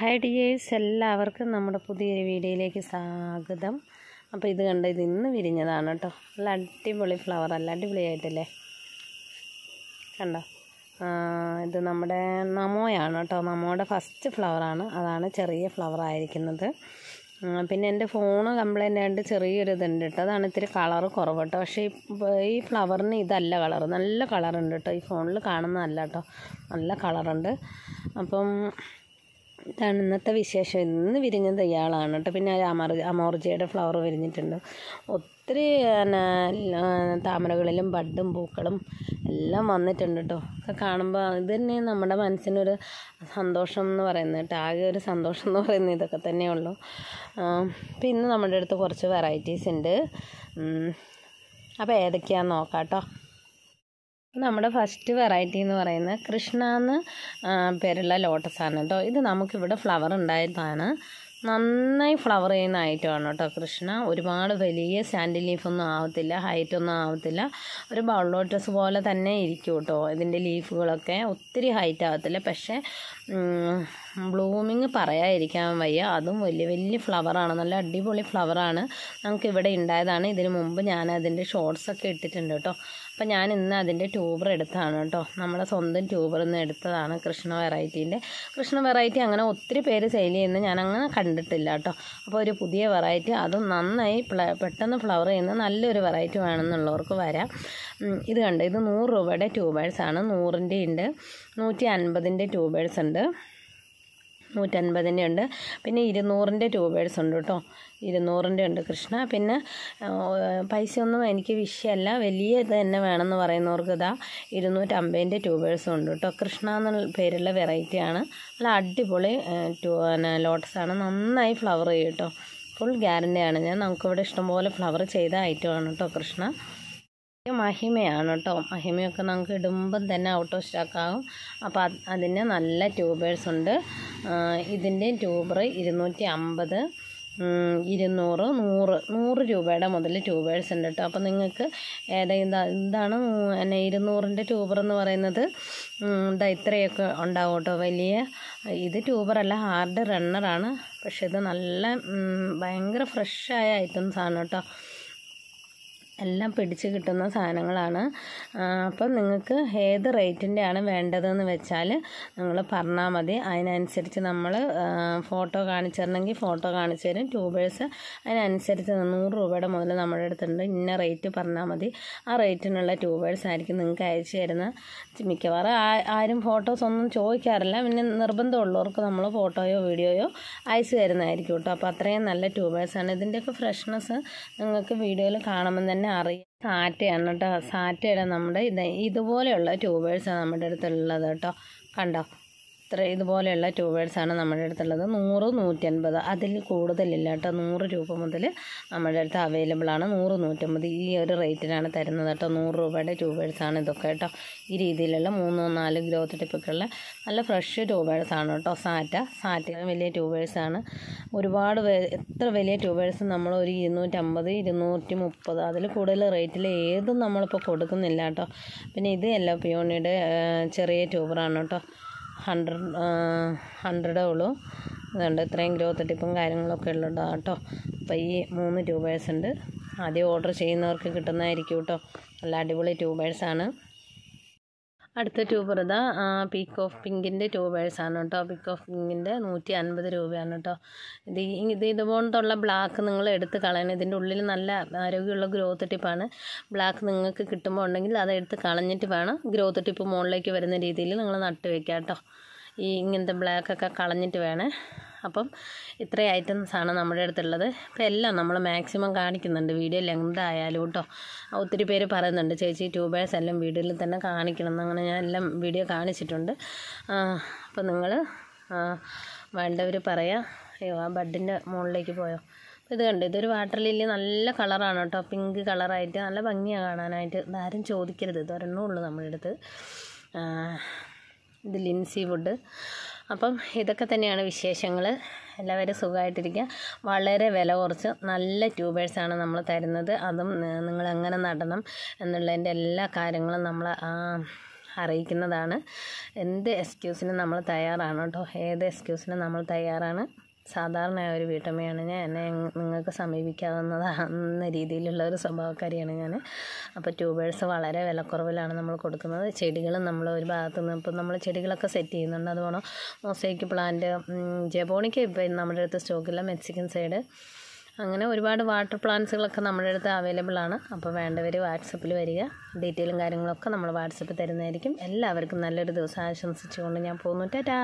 hi dears എല്ലാവർക്കും നമ്മുടെ പുതിയൊരു വീഡിയോയിലേക്ക് സ്വാഗതം അപ്പോൾ ഇത് കണ്ട ഇത് ഇന്ന് വിരിഞ്ഞതാണ് കേട്ടോ നല്ല അടിപൊളി ഫ്ലവർ അല്ല അടിപൊളിയായിട്ടില്ലേ കണ്ടോ ഇത് നമ്മുടെ നമോയാണ് കേട്ടോ നമോയുടെ ഫസ്റ്റ് ഫ്ലവറാണ് അതാണ് ചെറിയ ഫ്ലവർ ആയിരിക്കുന്നത് പിന്നെ എൻ്റെ ഫോണ് കംപ്ലൈൻ്റ് ആയിട്ട് ചെറിയൊരു ഇതുണ്ട് കേട്ടോ അതാണ് ഇത്തിരി കളർ കുറവ് കേട്ടോ പക്ഷേ ഈ ഫ്ലവറിന് ഇതല്ല കളർ നല്ല കളറുണ്ട് കേട്ടോ ഈ ഫോണിൽ കാണുന്നതല്ല കേട്ടോ നല്ല കളറുണ്ട് അപ്പം ഇതാണ് ഇന്നത്തെ വിശേഷം ഇന്ന് വിരിഞ്ഞ തയ്യാളാണ് കേട്ടോ പിന്നെ അമർ അമോർജിയുടെ ഫ്ലവർ വിരിഞ്ഞിട്ടുണ്ട് ഒത്തിരി താമരകളിലും ബഡും പൂക്കളും എല്ലാം വന്നിട്ടുണ്ട് കേട്ടോ ഒക്കെ കാണുമ്പോൾ ഇത് തന്നെ നമ്മുടെ മനസ്സിനൊരു സന്തോഷം എന്ന് പറയുന്നത് കേട്ടോ ആകെ ഒരു സന്തോഷം എന്ന് പറയുന്നത് ഇതൊക്കെ തന്നെയുള്ളൂ പിന്നെ നമ്മുടെ അടുത്ത് കുറച്ച് വെറൈറ്റീസ് ഉണ്ട് അപ്പോൾ ഏതൊക്കെയാണെന്ന് നോക്കാം കേട്ടോ നമ്മുടെ ഫസ്റ്റ് വെറൈറ്റി എന്ന് പറയുന്നത് കൃഷ്ണ എന്ന് പേരുള്ള ആണ് കേട്ടോ ഇത് നമുക്കിവിടെ ഫ്ലവർ ഉണ്ടായതാണ് നന്നായി ഫ്ലവർ ചെയ്യുന്ന ഐറ്റമാണ് കേട്ടോ കൃഷ്ണ ഒരുപാട് വലിയ സാൻഡിൽ ലീഫൊന്നും ആവത്തില്ല ഹൈറ്റൊന്നും ആവത്തില്ല ഒരു ബൗളോട്ടസ് പോലെ തന്നെ ഇരിക്കും കേട്ടോ ഇതിൻ്റെ ലീഫുകളൊക്കെ ഒത്തിരി ഹൈറ്റ് ആവത്തില്ല പക്ഷേ ബ്ലൂമിങ് പറയാതിരിക്കാൻ വയ്യ അതും വലിയ വലിയ ഫ്ലവറാണ് നല്ല അടിപൊളി ഫ്ലവറാണ് നമുക്ക് ഇവിടെ ഉണ്ടായതാണ് ഇതിന് മുമ്പ് ഞാൻ അതിൻ്റെ ഒക്കെ ഇട്ടിട്ടുണ്ട് കേട്ടോ അപ്പം ഞാൻ ഇന്ന് അതിൻ്റെ ട്യൂബർ എടുത്താണ് കേട്ടോ നമ്മളെ സ്വന്തം ട്യൂബറിൽ നിന്ന് എടുത്തതാണ് കൃഷ്ണ വെറൈറ്റീൻ്റെ കൃഷ്ണ വെറൈറ്റി അങ്ങനെ ഒത്തിരി പേര് സെയിൽ ചെയ്യുന്നത് ഞാൻ അങ്ങനെ കണ്ടു കണ്ടിട്ടില്ല കേട്ടോ അപ്പോൾ ഒരു പുതിയ വെറൈറ്റി അതും നന്നായി പെട്ടെന്ന് ഫ്ലവർ ചെയ്യുന്ന നല്ലൊരു വെറൈറ്റി വേണമെന്നുള്ളവർക്ക് വരാം ഇത് കണ്ടോ ഇത് നൂറ് രൂപയുടെ ട്യൂബേഴ്സാണ് നൂറിൻ്റെ ഉണ്ട് നൂറ്റി അൻപതിൻ്റെ ട്യൂബേഴ്സ് ഉണ്ട് നൂറ്റൻപതിൻ്റെ ഉണ്ട് പിന്നെ ഇരുന്നൂറിൻ്റെ ട്യൂബേഴ്സ് ഉണ്ട് കേട്ടോ ഇരുന്നൂറിൻ്റെ ഉണ്ട് കൃഷ്ണ പിന്നെ പൈസ ഒന്നും എനിക്ക് വിഷയമല്ല വലിയ ഇത് തന്നെ വേണമെന്ന് പറയുന്നവർക്ക് ഇതാ ഇരുന്നൂറ്റമ്പതിൻ്റെ ട്യൂബേഴ്സ് ഉണ്ട് കേട്ടോ കൃഷ്ണ എന്നുള്ള പേരുള്ള വെറൈറ്റിയാണ് നല്ല അടിപൊളി ലോട്ടസാണ് നന്നായി ഫ്ലവർ ചെയ്യും കേട്ടോ ഫുൾ ഗ്യാരൻ്റിയാണ് ഞാൻ നമുക്കിവിടെ ഇഷ്ടംപോലെ ഫ്ലവർ ചെയ്ത ഐറ്റമാണ് കേട്ടോ കൃഷ്ണ മഹിമയാണ് കേട്ടോ മഹിമയൊക്കെ നമുക്ക് ഇടുമ്പം തന്നെ ഔട്ട് ഓഫ് സ്റ്റോക്കാകും അപ്പോൾ അതിന് നല്ല ട്യൂബേഴ്സ് ഉണ്ട് ഇതിൻ്റെ ട്യൂബർ ഇരുന്നൂറ്റി അമ്പത് ഇരുന്നൂറ് നൂറ് നൂറ് രൂപയുടെ മുതൽ ട്യൂബേഴ്സ് ഉണ്ട് കേട്ടോ അപ്പോൾ നിങ്ങൾക്ക് ഏതെങ്കിലും എന്താണ് എന്നെ ഇരുന്നൂറിൻ്റെ ട്യൂബർ എന്ന് പറയുന്നത് എന്താ ഇത്രയൊക്കെ ഉണ്ടാവും കേട്ടോ വലിയ ഇത് ട്യൂബറല്ല ഹാർഡ് റണ്ണറാണ് പക്ഷേ ഇത് നല്ല ഭയങ്കര ഫ്രഷായ ഐറ്റംസ് ആണ് കേട്ടോ എല്ലാം പിടിച്ച് കിട്ടുന്ന സാധനങ്ങളാണ് അപ്പം നിങ്ങൾക്ക് ഏത് റേറ്റിൻ്റെ ആണ് വേണ്ടതെന്ന് വെച്ചാൽ നിങ്ങൾ പറഞ്ഞാൽ മതി അതിനനുസരിച്ച് നമ്മൾ ഫോട്ടോ കാണിച്ചു തരണമെങ്കിൽ ഫോട്ടോ കാണിച്ചു തരും ട്യൂബേഴ്സ് അതിനനുസരിച്ച് നൂറ് രൂപയുടെ മുതൽ നമ്മുടെ അടുത്തുണ്ട് ഇന്ന റേറ്റ് പറഞ്ഞാൽ മതി ആ റേറ്റിനുള്ള ട്യൂബേഴ്സ് ആയിരിക്കും നിങ്ങൾക്ക് അയച്ചു തരുന്ന മിക്കവാറും ആരും ഫോട്ടോസ് ഒന്നും ചോദിക്കാറില്ല പിന്നെ നിർബന്ധമുള്ളവർക്ക് നമ്മൾ ഫോട്ടോയോ വീഡിയോയോ അയച്ചു തരുന്നതായിരിക്കും കേട്ടോ അപ്പോൾ അത്രയും നല്ല ട്യൂബേഴ്സാണ് ഇതിൻ്റെയൊക്കെ ഫ്രഷ്നെസ് നിങ്ങൾക്ക് വീഡിയോയിൽ കാണുമ്പം തന്നെ അറിയാം സാറ്റയാണ് കേട്ടോ സാറ്റയുടെ നമ്മുടെ ഇത് ഇതുപോലെയുള്ള ട്യൂബേഴ്സാണ് നമ്മുടെ അടുത്തുള്ളത് കേട്ടോ കണ്ടോ ഇത്ര ഇതുപോലെയുള്ള ട്യൂബേഴ്സാണ് നമ്മുടെ അടുത്തുള്ളത് നൂറ് അൻപത് അതിൽ കൂടുതലില്ല കേട്ടോ നൂറ് രൂപ മുതൽ നമ്മുടെ അടുത്ത് അവൈലബിൾ ആണ് നൂറ് നൂറ്റമ്പത് ഈ ഒരു റേറ്റിനാണ് തരുന്നത് കേട്ടോ നൂറ് രൂപയുടെ ട്യൂബേഴ്സാണ് ഇതൊക്കെ കേട്ടോ ഈ രീതിയിലുള്ള മൂന്നോ നാല് ഗ്രോത്ത് ടിപ്പൊക്കെയുള്ള നല്ല ഫ്രഷ് ട്യൂബേഴ്സാണ് കേട്ടോ സാറ്റ സാറ്റ വലിയ ട്യൂബേഴ്സാണ് ഒരുപാട് എത്ര വലിയ ട്യൂബേഴ്സ് നമ്മൾ ഒരു ഇരുന്നൂറ്റമ്പത് ഇരുന്നൂറ്റി മുപ്പത് അതിൽ കൂടുതൽ റേറ്റിൽ ഏതും നമ്മളിപ്പോൾ കൊടുക്കുന്നില്ല കേട്ടോ പിന്നെ ഇത് എല്ലോ പിയോണിയുടെ ചെറിയ ട്യൂബറാണ് കേട്ടോ ഹൺഡ്രഡ് ഹൺഡ്രഡേ ഉള്ളൂ അതുകൊണ്ട് ഇത്രയും ഗ്രോത്ത് ടിപ്പും കാര്യങ്ങളൊക്കെ ഉള്ളതാണ് കേട്ടോ അപ്പോൾ ഈ മൂന്ന് ട്യൂബേഴ്സ് ഉണ്ട് ആദ്യം ഓർഡർ ചെയ്യുന്നവർക്ക് കിട്ടുന്നതായിരിക്കും കേട്ടോ നല്ല അടിപൊളി ട്യൂബേഴ്സാണ് അടുത്ത ട്യൂബർ ഇതാ പീക്ക് ഓഫ് പിങ്കിൻ്റെ ട്യൂബേഴ്സാണ് കേട്ടോ പീക്ക് ഓഫ് പിങ്കിൻ്റെ നൂറ്റി അൻപത് രൂപയാണ് കേട്ടോ ഇത് ഇത് ഇതുപോലത്തുള്ള ബ്ലാക്ക് നിങ്ങൾ എടുത്ത് കളയണം ഇതിൻ്റെ ഉള്ളിൽ നല്ല ആരോഗ്യമുള്ള ഗ്രോത്ത് ടിപ്പാണ് ബ്ലാക്ക് നിങ്ങൾക്ക് കിട്ടുമ്പോൾ ഉണ്ടെങ്കിൽ അത് എടുത്ത് കളഞ്ഞിട്ട് വേണം ഗ്രോത്ത് ടിപ്പ് മുകളിലേക്ക് വരുന്ന രീതിയിൽ നിങ്ങൾ നട്ട് വെക്കാം കേട്ടോ ഈ ഇങ്ങനത്തെ ബ്ലാക്കൊക്കെ കളഞ്ഞിട്ട് വേണേ അപ്പം ഇത്രയും ഐറ്റംസാണ് നമ്മുടെ അടുത്തുള്ളത് അപ്പോൾ എല്ലാം നമ്മൾ മാക്സിമം കാണിക്കുന്നുണ്ട് വീഡിയോ ലെങ്ത് കേട്ടോ ഒത്തിരി പേര് പറയുന്നുണ്ട് ചേച്ചി ട്യൂബേഴ്സ് എല്ലാം വീഡിയോയിൽ തന്നെ കാണിക്കണം അങ്ങനെ ഞാൻ എല്ലാം വീഡിയോ കാണിച്ചിട്ടുണ്ട് അപ്പോൾ നിങ്ങൾ വേണ്ടവർ പറയാം അയ്യോ ആ ബഡിൻ്റെ മുകളിലേക്ക് പോയോ ഇത് കണ്ട് ഇതൊരു വാട്ടർ ലില്ലി നല്ല കളറാണ് കേട്ടോ പിങ്ക് കളറായിട്ട് നല്ല ഭംഗിയാണ് കാണാനായിട്ട് ഇതാരും ചോദിക്കരുത് ഇതൊരെണ്ണമുള്ളൂ നമ്മുടെ അടുത്ത് ഇത് ലിൻസി വുഡ് അപ്പം ഇതൊക്കെ തന്നെയാണ് വിശേഷങ്ങൾ എല്ലാവരും സുഖമായിട്ടിരിക്കുക വളരെ വില കുറച്ച് നല്ല ട്യൂബേഴ്സാണ് നമ്മൾ തരുന്നത് അതും നിങ്ങൾ എങ്ങനെ നടണം എന്നുള്ളതിൻ്റെ എല്ലാ കാര്യങ്ങളും നമ്മൾ അറിയിക്കുന്നതാണ് എന്ത് എക്സ്ക്യൂസിനും നമ്മൾ തയ്യാറാണ് കേട്ടോ ഏത് എക്സ്ക്യൂസിനും നമ്മൾ തയ്യാറാണ് സാധാരണ ഒരു വീട്ടമ്മയാണ് ഞാൻ എന്നെ നിങ്ങൾക്ക് സമീപിക്കാവുന്നതാണെന്ന രീതിയിലുള്ള ഒരു സ്വഭാവക്കാരിയാണ് ഞാൻ അപ്പോൾ ട്യൂബേഴ്സ് വളരെ വിലക്കുറവിലാണ് നമ്മൾ കൊടുക്കുന്നത് ചെടികളും നമ്മൾ ഒരു ഭാഗത്ത് നിന്ന് ഇപ്പം നമ്മൾ ചെടികളൊക്കെ സെറ്റ് ചെയ്യുന്നുണ്ട് അതുപോലെ മൊസൈക്ക് പ്ലാന്റ് ജബോണിക്ക് ഇപ്പം നമ്മുടെ അടുത്ത് സ്റ്റോക്കില്ല മെക്സിക്കൻ സൈഡ് അങ്ങനെ ഒരുപാട് വാട്ടർ പ്ലാന്റ്സുകളൊക്കെ നമ്മുടെ അടുത്ത് അവൈലബിൾ ആണ് അപ്പോൾ വേണ്ടവർ വാട്സപ്പിൽ വരിക ഡീറ്റെയിലും കാര്യങ്ങളൊക്കെ നമ്മൾ വാട്സപ്പിൽ തരുന്നതായിരിക്കും എല്ലാവർക്കും നല്ലൊരു ദിവസം ആശംസിച്ചുകൊണ്ട് ഞാൻ പോകുന്നു ടാറ്റാ